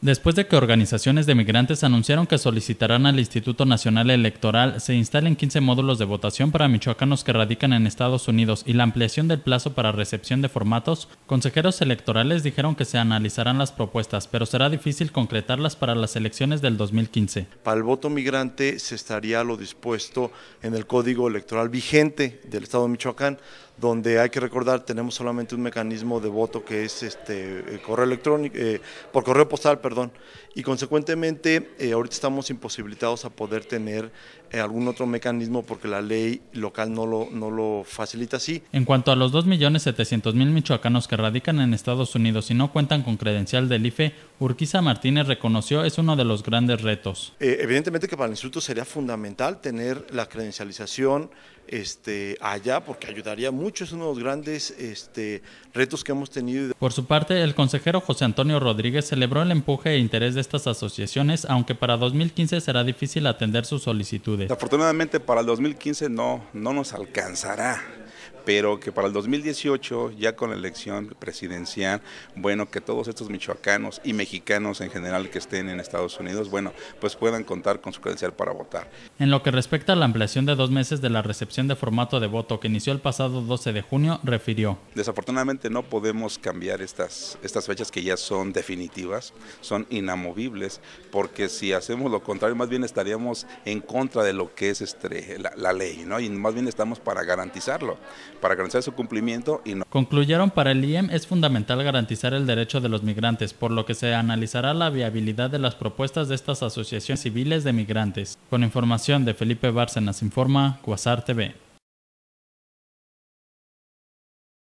Después de que organizaciones de migrantes anunciaron que solicitarán al Instituto Nacional Electoral se instalen 15 módulos de votación para michoacanos que radican en Estados Unidos y la ampliación del plazo para recepción de formatos, consejeros electorales dijeron que se analizarán las propuestas, pero será difícil concretarlas para las elecciones del 2015. Para el voto migrante se estaría lo dispuesto en el Código Electoral vigente del Estado de Michoacán, donde hay que recordar tenemos solamente un mecanismo de voto que es este eh, correo electrónico eh, por correo postal perdón, y consecuentemente eh, ahorita estamos imposibilitados a poder tener eh, algún otro mecanismo porque la ley local no lo, no lo facilita así. En cuanto a los 2.700.000 michoacanos que radican en Estados Unidos y no cuentan con credencial del IFE, Urquiza Martínez reconoció es uno de los grandes retos. Eh, evidentemente que para el instituto sería fundamental tener la credencialización este, allá, porque ayudaría mucho, es uno de los grandes este, retos que hemos tenido. Por su parte, el consejero José Antonio Rodríguez celebró el empuje e interés de estas asociaciones, aunque para 2015 será difícil atender sus solicitudes. Afortunadamente para el 2015 no, no nos alcanzará pero que para el 2018, ya con la elección presidencial, bueno, que todos estos michoacanos y mexicanos en general que estén en Estados Unidos, bueno, pues puedan contar con su credencial para votar. En lo que respecta a la ampliación de dos meses de la recepción de formato de voto que inició el pasado 12 de junio, refirió. Desafortunadamente no podemos cambiar estas, estas fechas que ya son definitivas, son inamovibles, porque si hacemos lo contrario, más bien estaríamos en contra de lo que es este, la, ley, ¿no? y más bien estamos para garantizarlo, para garantizar su cumplimiento. Y no. Concluyeron, para el IEM es fundamental garantizar el derecho de los migrantes, por lo que se analizará la viabilidad de las propuestas de estas asociaciones civiles de migrantes. Con información de Felipe Bárcenas Informa, Cuasar TV.